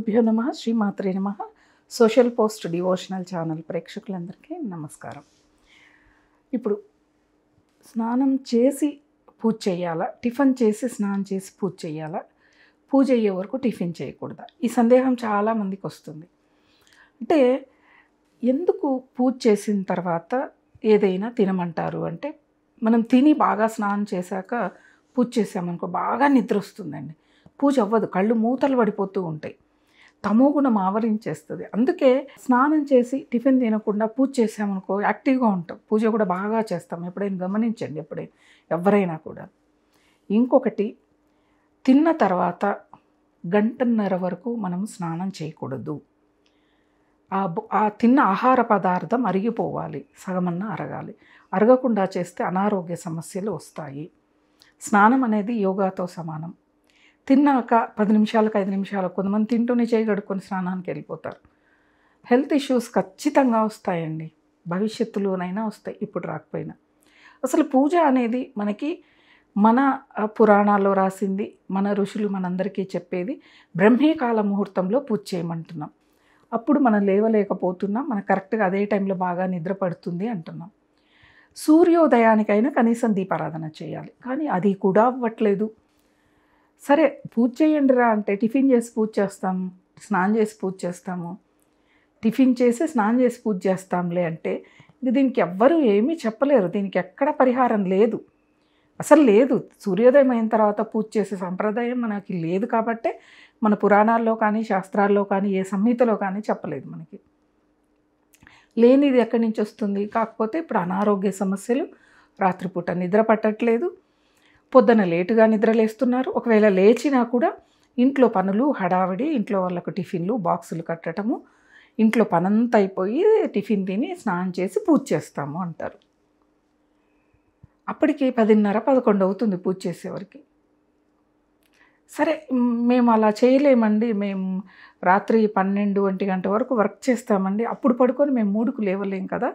గురుభ్యో నమ శ్రీమాత్రే నమ సోషల్ పోస్ట్ డివోషనల్ ఛానల్ ప్రేక్షకులందరికీ నమస్కారం ఇప్పుడు స్నానం చేసి పూజ చేయాలా టిఫిన్ చేసి స్నానం చేసి పూజ చేయాలా పూజ అయ్యే వరకు టిఫిన్ చేయకూడదా ఈ సందేహం చాలామందికి వస్తుంది అంటే ఎందుకు పూజ చేసిన తర్వాత ఏదైనా తినమంటారు అంటే మనం తిని బాగా స్నానం చేశాక పూజ చేసామనుకో బాగా నిద్ర వస్తుందండి పూజ అవ్వదు కళ్ళు మూతలు పడిపోతూ ఉంటాయి తమో గుణం ఆవరించేస్తుంది అందుకే స్నానం చేసి టిఫిన్ తినకుండా పూజ చేసామనుకో యాక్టివ్గా ఉంటాం పూజ కూడా బాగా చేస్తాం ఎప్పుడైనా గమనించండి ఎప్పుడైనా ఎవరైనా కూడా ఇంకొకటి తిన్న తర్వాత గంటన్నర వరకు మనం స్నానం చేయకూడదు ఆ ఆ తిన్న ఆహార పదార్థం అరిగిపోవాలి సగమన్నా అరగాలి అరగకుండా చేస్తే అనారోగ్య సమస్యలు వస్తాయి స్నానం అనేది యోగాతో సమానం తిన్నాక పది నిమిషాలకు ఐదు నిమిషాలకు కొంతమంది తింటూనే చేయగడుకొని స్నానానికి వెళ్ళిపోతారు హెల్త్ ఇష్యూస్ ఖచ్చితంగా వస్తాయండి భవిష్యత్తులోనైనా వస్తాయి ఇప్పుడు రాకపోయినా అసలు పూజ అనేది మనకి మన పురాణాల్లో రాసింది మన ఋషులు మనందరికీ చెప్పేది బ్రహ్మీకాల ముహూర్తంలో పూజ చేయమంటున్నాం అప్పుడు మనం లేవలేకపోతున్నాం మనం కరెక్ట్గా అదే టైంలో బాగా నిద్రపడుతుంది అంటున్నాం సూర్యోదయానికైనా కనీసం దీపారాధన చేయాలి కానీ అది కూడా అవ్వట్లేదు సరే పూజ చేయండి రా అంటే టిఫిన్ చేసి పూజ చేస్తాము స్నానం చేసి పూజ చేస్తాము టిఫిన్ చేసి స్నానం చేసి పూజ చేస్తాంలే అంటే ఇది దీనికి ఎవ్వరూ ఏమీ చెప్పలేరు దీనికి ఎక్కడ పరిహారం లేదు అసలు లేదు సూర్యోదయం అయిన తర్వాత పూజ చేసే సంప్రదాయం మనకి లేదు కాబట్టే మన పురాణాల్లో కానీ శాస్త్రాల్లో కానీ ఏ సంహితలో కానీ చెప్పలేదు మనకి లేనిది ఎక్కడి నుంచి వస్తుంది కాకపోతే ఇప్పుడు అనారోగ్య సమస్యలు రాత్రిపూట నిద్ర పట్టట్లేదు పొద్దున లేటుగా నిద్రలేస్తున్నారు ఒకవేళ లేచినా కూడా ఇంట్లో పనులు హడావిడి ఇంట్లో వాళ్ళకు టిఫిన్లు బాక్సులు కట్టడము ఇంట్లో పనంతా అయిపోయి టిఫిన్ తిని స్నానం చేసి పూజ చేస్తాము అంటారు అప్పటికి పదిన్నర పదకొండు అవుతుంది పూజ చేసేవారికి సరే మేము అలా చేయలేమండి మేము రాత్రి పన్నెండు ఒంటి గంట వరకు వర్క్ చేస్తామండి అప్పుడు పడుకొని మేము మూడుకు లేవలేం కదా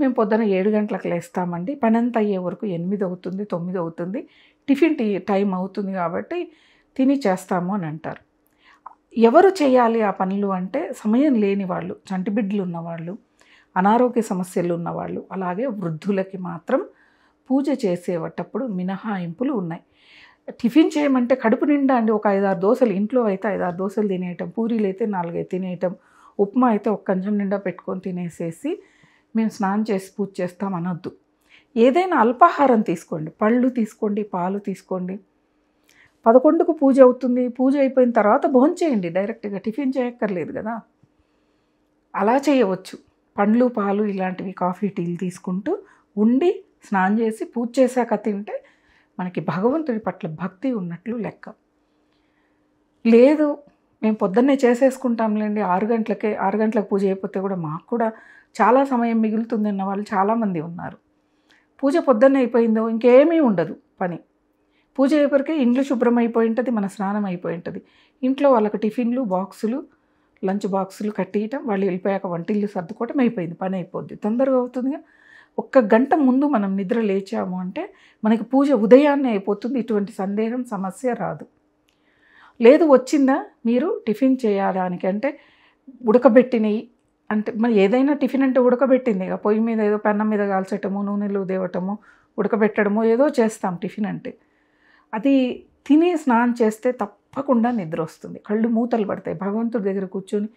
మేము పొద్దున ఏడు గంటలకు లేస్తామండి పనంత అయ్యే వరకు ఎనిమిది అవుతుంది తొమ్మిది అవుతుంది టిఫిన్ టీ టైం అవుతుంది కాబట్టి తిని చేస్తాము అని అంటారు ఎవరు చేయాలి ఆ పనులు అంటే సమయం లేని వాళ్ళు చంటిబిడ్డలు ఉన్నవాళ్ళు అనారోగ్య సమస్యలు ఉన్నవాళ్ళు అలాగే వృద్ధులకి మాత్రం పూజ చేసేటప్పుడు మినహాయింపులు ఉన్నాయి టిఫిన్ చేయమంటే కడుపు నిండా అండి ఒక ఐదారు దోశలు ఇంట్లో అయితే ఐదారు దోశలు తినేయటం పూరీలు అయితే నాలుగైదు తినేయటం ఉప్మా అయితే ఒక కంచం నిండా పెట్టుకొని తినేసేసి మేము స్నానం చేసి పూజ చేస్తాం అనొద్దు ఏదైనా అల్పాహారం తీసుకోండి పళ్ళు తీసుకోండి పాలు తీసుకోండి పదకొండుకు పూజ అవుతుంది పూజ అయిపోయిన తర్వాత భోంచేయండి డైరెక్ట్గా టిఫిన్ చేయక్కర్లేదు కదా అలా చేయవచ్చు పండ్లు పాలు ఇలాంటివి కాఫీ టీలు తీసుకుంటూ ఉండి స్నానం చేసి పూజ చేశాక తింటే మనకి భగవంతుడి పట్ల భక్తి ఉన్నట్లు లెక్క లేదు మేము పొద్దున్నే చేసేసుకుంటాంలేండి ఆరు గంటలకే ఆరు గంటలకు పూజ అయిపోతే కూడా మాకు కూడా చాలా సమయం మిగులుతుంది అన్న వాళ్ళు చాలామంది ఉన్నారు పూజ పొద్దున్నే అయిపోయిందో ఇంకేమీ ఉండదు పని పూజ అయ్యేపరికే ఇండ్లు శుభ్రం అయిపోయి ఉంటుంది మన స్నానం అయిపోయి ఉంటుంది ఇంట్లో వాళ్ళకి టిఫిన్లు బాక్సులు లంచ్ బాక్సులు కట్టియటం వాళ్ళు వెళ్ళిపోయాక వంటిల్లు సర్దుకోవటం అయిపోయింది పని అయిపోద్ది తొందరగా అవుతుందిగా ఒక్క గంట ముందు మనం నిద్ర లేచాము అంటే మనకి పూజ ఉదయాన్నే అయిపోతుంది ఇటువంటి సందేహం సమస్య రాదు లేదు వచ్చిందా మీరు టిఫిన్ చేయడానికి అంటే ఉడకబెట్టినవి అంటే మరి ఏదైనా టిఫిన్ అంటే ఉడకబెట్టింది ఇక పొయ్యి మీద ఏదో పెన్న మీద కాల్చటము నూనెలు దేవటము ఉడకబెట్టడము ఏదో చేస్తాం టిఫిన్ అంటే అది తిని స్నానం చేస్తే తప్పకుండా నిద్ర వస్తుంది కళ్ళు మూతలు పడతాయి భగవంతుడి దగ్గర కూర్చొని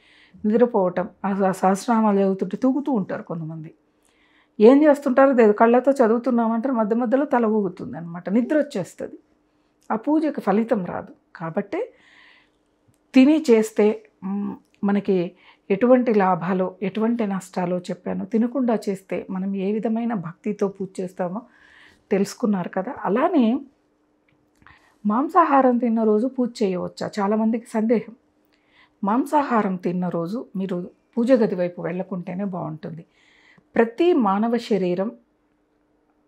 నిద్రపోవటం సహస్రనామాలు చదువుతుంటే తూగుతూ ఉంటారు కొంతమంది ఏం చేస్తుంటారో లేదు కళ్ళతో చదువుతున్నామంటారు మధ్య మధ్యలో తల ఊగుతుంది అనమాట నిద్ర వచ్చేస్తుంది ఆ పూజకి ఫలితం రాదు కాబట్టి తిని చేస్తే మనకి ఎటువంటి లాభాలు ఎటువంటి నష్టాలు చెప్పాను తినకుండా చేస్తే మనం ఏ విధమైన భక్తితో పూజ చేస్తామో తెలుసుకున్నారు కదా అలానే మాంసాహారం తిన్న రోజు పూజ చేయవచ్చా చాలామందికి సందేహం మాంసాహారం తిన్న రోజు మీరు పూజ గది వైపు వెళ్ళకుంటేనే బాగుంటుంది ప్రతి మానవ శరీరం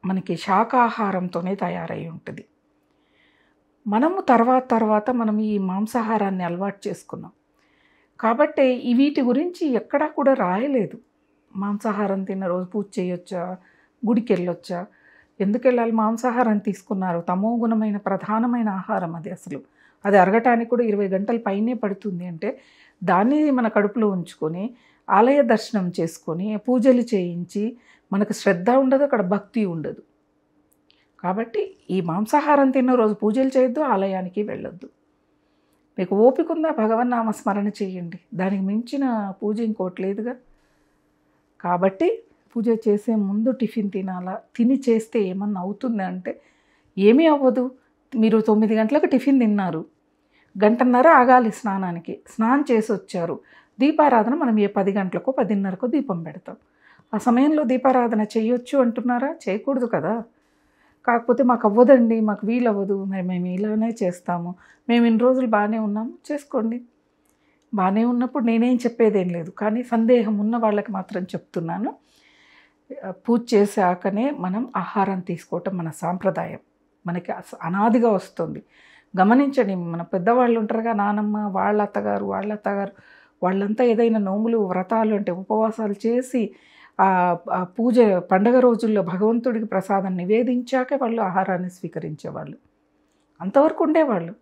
మనకి శాకాహారంతోనే తయారై ఉంటుంది మనము తర్వాత తర్వాత మనం ఈ మాంసాహారాన్ని అలవాటు చేసుకున్నాం కాబట్టి వీటి గురించి ఎక్కడా కూడా రాయలేదు మాంసాహారం తిన్న రోజు పూజ చేయొచ్చా గుడికి వెళ్ళొచ్చా ఎందుకు వెళ్ళాలి మాంసాహారం తీసుకున్నారు తమో గుణమైన ప్రధానమైన ఆహారం అది అసలు అది అరగటానికి కూడా ఇరవై గంటల పైనే పడుతుంది అంటే దాన్ని మన కడుపులో ఉంచుకొని ఆలయ దర్శనం చేసుకొని పూజలు చేయించి మనకు శ్రద్ధ ఉండదు అక్కడ భక్తి ఉండదు కాబట్టి ఈ మాంసాహారం తిన్న రోజు పూజలు చేయొద్దు ఆలయానికి వెళ్ళొద్దు మీకు ఓపికందా ఉందా భగవన్నామ చేయండి దానికి మించిన పూజ ఇంకోటి లేదుగా కాబట్టి పూజ చేసే ముందు టిఫిన్ తినాలా తిని చేస్తే ఏమన్నా అవుతుంది అంటే ఏమీ అవ్వదు మీరు తొమ్మిది గంటలకు టిఫిన్ తిన్నారు గంటన్నర ఆగాలి స్నానానికి స్నానం చేసి వచ్చారు దీపారాధన మనం ఏ పది గంటలకో పదిన్నరకో దీపం పెడతాం ఆ సమయంలో దీపారాధన చేయొచ్చు అంటున్నారా చేయకూడదు కదా కాకపోతే మాకు అవ్వదండి మాకు వీలు అవ్వదు మరి మేము ఇలానే చేస్తాము మేము ఇన్ని రోజులు బాగానే ఉన్నాము చేసుకోండి బాగానే ఉన్నప్పుడు నేనేం చెప్పేదేం లేదు కానీ సందేహం ఉన్న వాళ్ళకి మాత్రం చెప్తున్నాను పూజ చేశాకనే మనం ఆహారం తీసుకోవటం మన సాంప్రదాయం మనకి అనాదిగా వస్తుంది గమనించండి మన పెద్దవాళ్ళు ఉంటారుగా నానమ్మ వాళ్ళ అత్తగారు వాళ్ళ అత్తగారు వాళ్ళంతా ఏదైనా నోములు వ్రతాలు అంటే ఉపవాసాలు చేసి ఆ పూజ పండగ రోజుల్లో భగవంతుడికి ప్రసాదం నివేదించాకే వాళ్ళు ఆహారాన్ని స్వీకరించేవాళ్ళు అంతవరకు ఉండేవాళ్ళు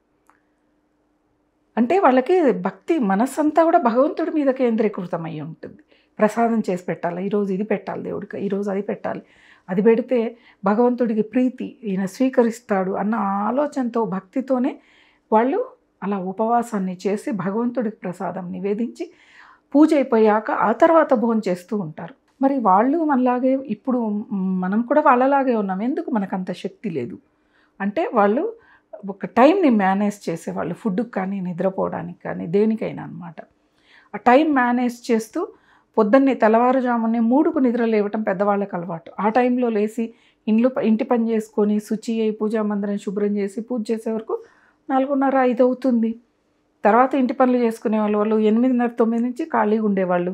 అంటే వాళ్ళకి భక్తి మనస్సంతా కూడా భగవంతుడి మీద కేంద్రీకృతమై ఉంటుంది ప్రసాదం చేసి పెట్టాలి ఈరోజు ఇది పెట్టాలి దేవుడికి ఈరోజు అది పెట్టాలి అది పెడితే భగవంతుడికి ప్రీతి ఈయన స్వీకరిస్తాడు అన్న ఆలోచనతో భక్తితోనే వాళ్ళు అలా ఉపవాసాన్ని చేసి భగవంతుడికి ప్రసాదం నివేదించి పూజ అయిపోయాక ఆ తర్వాత భోజనం చేస్తూ ఉంటారు మరి వాళ్ళు మనలాగే ఇప్పుడు మనం కూడా వాళ్ళలాగే ఉన్నాం ఎందుకు మనకు అంత శక్తి లేదు అంటే వాళ్ళు ఒక టైంని మేనేజ్ చేసేవాళ్ళు ఫుడ్కి కానీ నిద్రపోవడానికి కానీ దేనికైనా అనమాట ఆ టైం మేనేజ్ చేస్తూ పొద్దున్నే తెల్లవారుజామునే మూడుకు నిద్ర లేవటం పెద్దవాళ్ళకి అలవాటు ఆ టైంలో లేచి ఇండ్లు ఇంటి పని చేసుకొని శుచి అయి పూజా మందిరం శుభ్రం చేసి పూజ చేసే వరకు నాలుగున్నర ఐదు అవుతుంది తర్వాత ఇంటి పనులు చేసుకునే వాళ్ళు వాళ్ళు ఎనిమిదిన్నర తొమ్మిది నుంచి ఖాళీగా ఉండేవాళ్ళు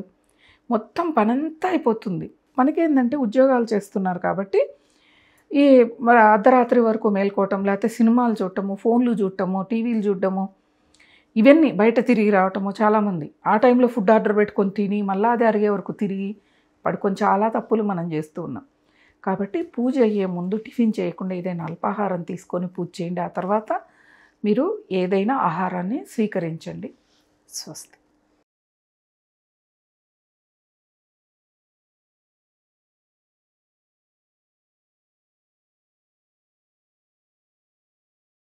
మొత్తం పనంతా అయిపోతుంది మనకేంటంటే ఉద్యోగాలు చేస్తున్నారు కాబట్టి ఈ మరి అర్ధరాత్రి వరకు మేల్కోవటం లేకపోతే సినిమాలు చూడటము ఫోన్లు చూడటము టీవీలు చూడటము ఇవన్నీ బయట తిరిగి రావటము చాలామంది ఆ టైంలో ఫుడ్ ఆర్డర్ పెట్టుకొని తిని మళ్ళీ అది అరిగే వరకు తిరిగి పడుకొని చాలా తప్పులు మనం చేస్తూ ఉన్నాం కాబట్టి పూజ అయ్యే ముందు టిఫిన్ చేయకుండా ఏదైనా అల్పాహారం తీసుకొని పూజ చేయండి ఆ తర్వాత మీరు ఏదైనా ఆహారాన్ని స్వీకరించండి స్వస్తి